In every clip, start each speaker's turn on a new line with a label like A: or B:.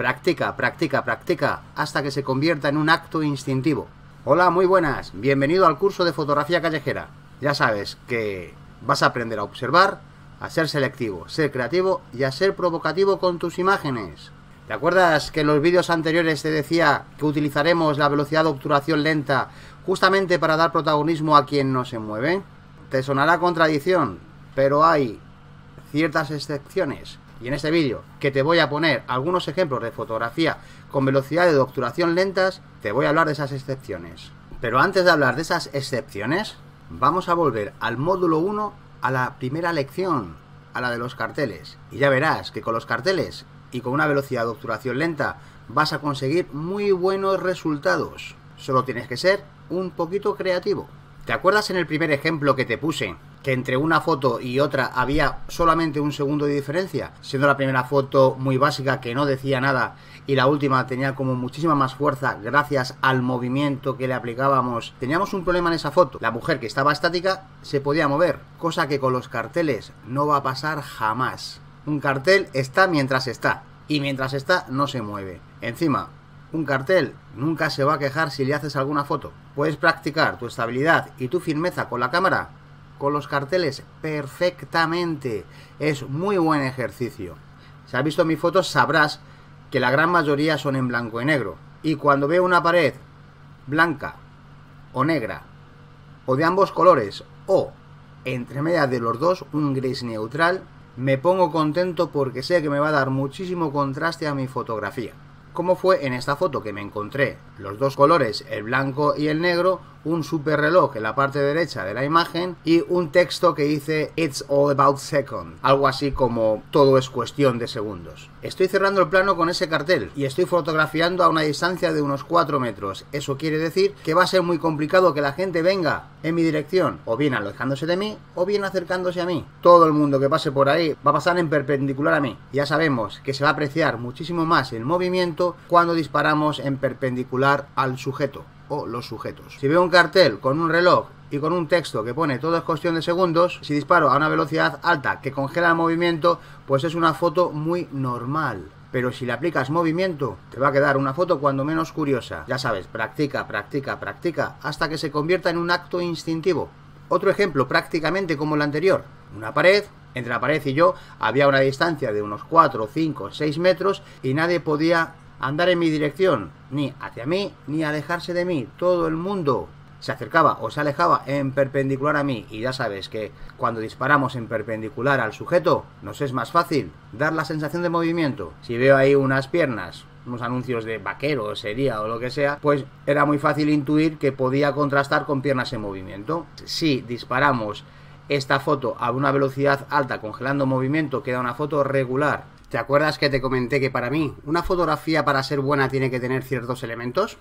A: Práctica, práctica, práctica, hasta que se convierta en un acto instintivo. Hola, muy buenas, bienvenido al curso de fotografía callejera. Ya sabes que vas a aprender a observar, a ser selectivo, ser creativo y a ser provocativo con tus imágenes. ¿Te acuerdas que en los vídeos anteriores te decía que utilizaremos la velocidad de obturación lenta justamente para dar protagonismo a quien no se mueve? Te sonará contradicción, pero hay ciertas excepciones y en este vídeo que te voy a poner algunos ejemplos de fotografía con velocidad de obturación lentas, te voy a hablar de esas excepciones. Pero antes de hablar de esas excepciones, vamos a volver al módulo 1 a la primera lección, a la de los carteles. Y ya verás que con los carteles y con una velocidad de obturación lenta vas a conseguir muy buenos resultados. Solo tienes que ser un poquito creativo. ¿Te acuerdas en el primer ejemplo que te puse que entre una foto y otra había solamente un segundo de diferencia, siendo la primera foto muy básica que no decía nada y la última tenía como muchísima más fuerza gracias al movimiento que le aplicábamos. Teníamos un problema en esa foto. La mujer que estaba estática se podía mover, cosa que con los carteles no va a pasar jamás. Un cartel está mientras está y mientras está no se mueve. Encima, un cartel nunca se va a quejar si le haces alguna foto. Puedes practicar tu estabilidad y tu firmeza con la cámara con los carteles perfectamente. Es muy buen ejercicio. Si has visto mis fotos sabrás que la gran mayoría son en blanco y negro. Y cuando veo una pared blanca o negra o de ambos colores o entre medias de los dos un gris neutral, me pongo contento porque sé que me va a dar muchísimo contraste a mi fotografía. Como fue en esta foto que me encontré los dos colores, el blanco y el negro, un reloj en la parte derecha de la imagen y un texto que dice It's all about second, algo así como todo es cuestión de segundos. Estoy cerrando el plano con ese cartel y estoy fotografiando a una distancia de unos 4 metros. Eso quiere decir que va a ser muy complicado que la gente venga en mi dirección, o bien alejándose de mí, o bien acercándose a mí. Todo el mundo que pase por ahí va a pasar en perpendicular a mí. Ya sabemos que se va a apreciar muchísimo más el movimiento cuando disparamos en perpendicular al sujeto o los sujetos. Si veo un cartel con un reloj y con un texto que pone todo es cuestión de segundos, si disparo a una velocidad alta que congela el movimiento, pues es una foto muy normal. Pero si le aplicas movimiento, te va a quedar una foto cuando menos curiosa. Ya sabes, practica, practica, practica, hasta que se convierta en un acto instintivo. Otro ejemplo prácticamente como el anterior. Una pared, entre la pared y yo había una distancia de unos 4, 5, 6 metros y nadie podía andar en mi dirección, ni hacia mí, ni alejarse de mí. Todo el mundo se acercaba o se alejaba en perpendicular a mí. Y ya sabes que cuando disparamos en perpendicular al sujeto, nos es más fácil dar la sensación de movimiento. Si veo ahí unas piernas, unos anuncios de vaquero, sería o lo que sea, pues era muy fácil intuir que podía contrastar con piernas en movimiento. Si disparamos esta foto a una velocidad alta congelando movimiento, queda una foto regular ¿Te acuerdas que te comenté que para mí una fotografía para ser buena tiene que tener ciertos elementos?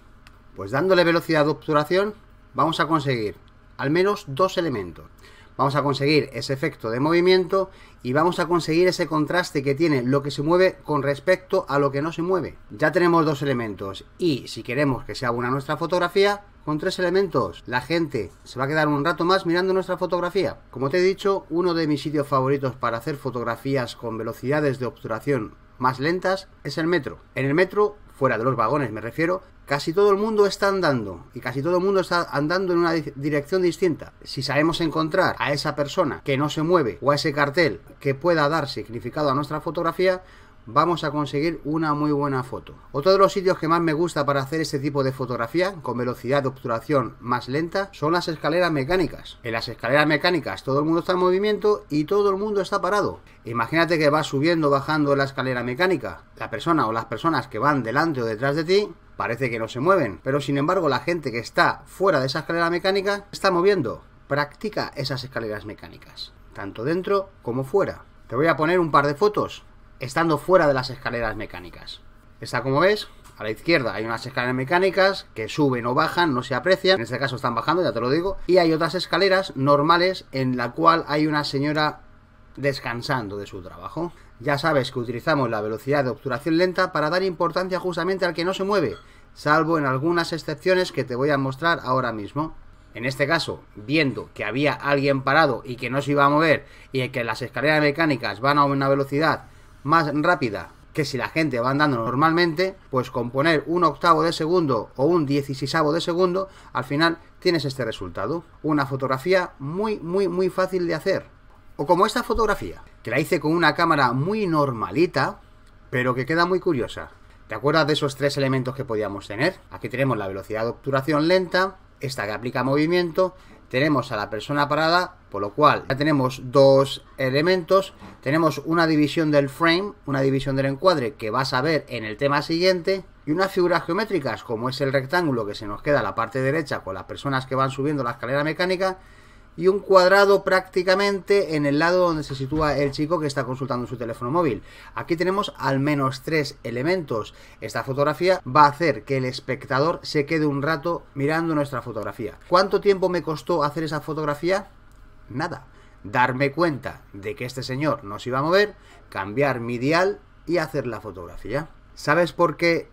A: Pues dándole velocidad de obturación vamos a conseguir al menos dos elementos. Vamos a conseguir ese efecto de movimiento y vamos a conseguir ese contraste que tiene lo que se mueve con respecto a lo que no se mueve. Ya tenemos dos elementos y si queremos que sea buena nuestra fotografía, con tres elementos, la gente se va a quedar un rato más mirando nuestra fotografía. Como te he dicho, uno de mis sitios favoritos para hacer fotografías con velocidades de obturación más lentas es el metro. En el metro, fuera de los vagones me refiero, casi todo el mundo está andando y casi todo el mundo está andando en una dirección distinta. Si sabemos encontrar a esa persona que no se mueve o a ese cartel que pueda dar significado a nuestra fotografía, vamos a conseguir una muy buena foto. Otro de los sitios que más me gusta para hacer este tipo de fotografía, con velocidad de obturación más lenta, son las escaleras mecánicas. En las escaleras mecánicas todo el mundo está en movimiento y todo el mundo está parado. Imagínate que vas subiendo bajando la escalera mecánica. La persona o las personas que van delante o detrás de ti parece que no se mueven, pero sin embargo la gente que está fuera de esa escalera mecánica está moviendo. Practica esas escaleras mecánicas, tanto dentro como fuera. Te voy a poner un par de fotos estando fuera de las escaleras mecánicas. Está como ves, a la izquierda hay unas escaleras mecánicas que suben o bajan, no se aprecian. En este caso están bajando, ya te lo digo. Y hay otras escaleras normales en la cual hay una señora descansando de su trabajo. Ya sabes que utilizamos la velocidad de obturación lenta para dar importancia justamente al que no se mueve, salvo en algunas excepciones que te voy a mostrar ahora mismo. En este caso, viendo que había alguien parado y que no se iba a mover y que las escaleras mecánicas van a una velocidad más rápida que si la gente va andando normalmente, pues con poner un octavo de segundo o un dieciséisavo de segundo, al final tienes este resultado. Una fotografía muy, muy, muy fácil de hacer. O como esta fotografía, que la hice con una cámara muy normalita, pero que queda muy curiosa. ¿Te acuerdas de esos tres elementos que podíamos tener? Aquí tenemos la velocidad de obturación lenta, esta que aplica movimiento tenemos a la persona parada, por lo cual ya tenemos dos elementos, tenemos una división del frame, una división del encuadre que vas a ver en el tema siguiente, y unas figuras geométricas como es el rectángulo que se nos queda a la parte derecha con las personas que van subiendo la escalera mecánica, y un cuadrado prácticamente en el lado donde se sitúa el chico que está consultando su teléfono móvil. Aquí tenemos al menos tres elementos. Esta fotografía va a hacer que el espectador se quede un rato mirando nuestra fotografía. ¿Cuánto tiempo me costó hacer esa fotografía? Nada. Darme cuenta de que este señor no se iba a mover, cambiar mi dial y hacer la fotografía. ¿Sabes por qué?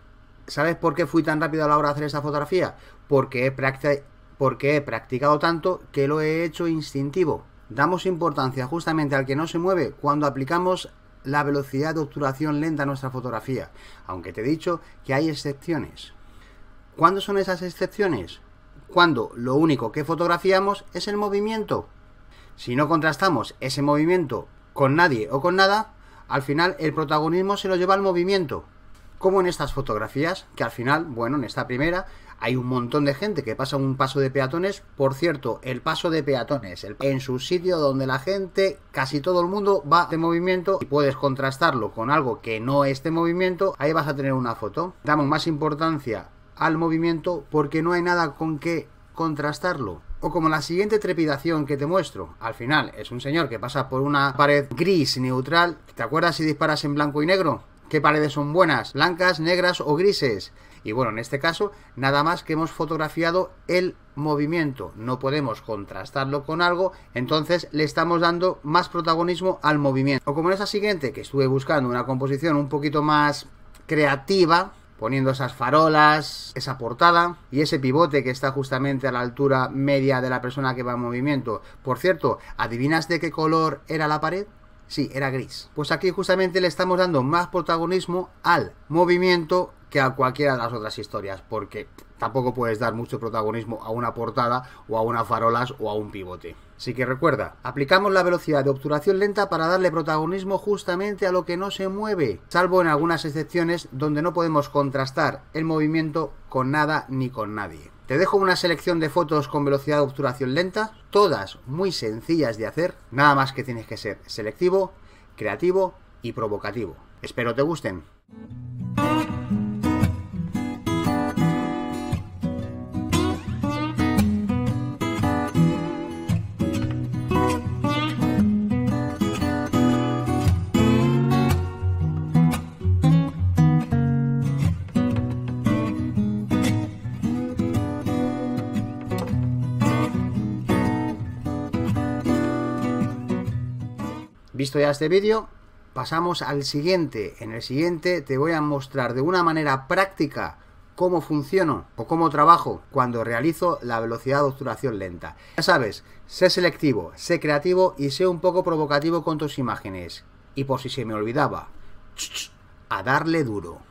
A: ¿Sabes por qué fui tan rápido a la hora de hacer esa fotografía? Porque he, porque he practicado tanto que lo he hecho instintivo. Damos importancia justamente al que no se mueve cuando aplicamos la velocidad de obturación lenta a nuestra fotografía, aunque te he dicho que hay excepciones. ¿Cuándo son esas excepciones? Cuando lo único que fotografiamos es el movimiento. Si no contrastamos ese movimiento con nadie o con nada, al final el protagonismo se lo lleva al movimiento. Como en estas fotografías, que al final, bueno, en esta primera, hay un montón de gente que pasa un paso de peatones. Por cierto, el paso de peatones, en su sitio donde la gente, casi todo el mundo va de movimiento y puedes contrastarlo con algo que no es de movimiento, ahí vas a tener una foto. Damos más importancia al movimiento porque no hay nada con que contrastarlo. O como la siguiente trepidación que te muestro. Al final es un señor que pasa por una pared gris neutral. ¿Te acuerdas si disparas en blanco y negro? ¿Qué paredes son buenas? ¿Blancas, negras o grises? Y bueno, en este caso, nada más que hemos fotografiado el movimiento, no podemos contrastarlo con algo, entonces le estamos dando más protagonismo al movimiento. O como en esa siguiente, que estuve buscando una composición un poquito más creativa, poniendo esas farolas, esa portada y ese pivote que está justamente a la altura media de la persona que va en movimiento. Por cierto, ¿adivinas de qué color era la pared? Sí, era gris. Pues aquí justamente le estamos dando más protagonismo al movimiento que a cualquiera de las otras historias, porque tampoco puedes dar mucho protagonismo a una portada o a unas farolas o a un pivote. Así que recuerda, aplicamos la velocidad de obturación lenta para darle protagonismo justamente a lo que no se mueve, salvo en algunas excepciones donde no podemos contrastar el movimiento con nada ni con nadie. Te dejo una selección de fotos con velocidad de obturación lenta, todas muy sencillas de hacer, nada más que tienes que ser selectivo, creativo y provocativo. Espero te gusten. ya este vídeo, pasamos al siguiente. En el siguiente te voy a mostrar de una manera práctica cómo funciono o cómo trabajo cuando realizo la velocidad de obturación lenta. Ya sabes, sé selectivo, sé creativo y sé un poco provocativo con tus imágenes. Y por si se me olvidaba, a darle duro.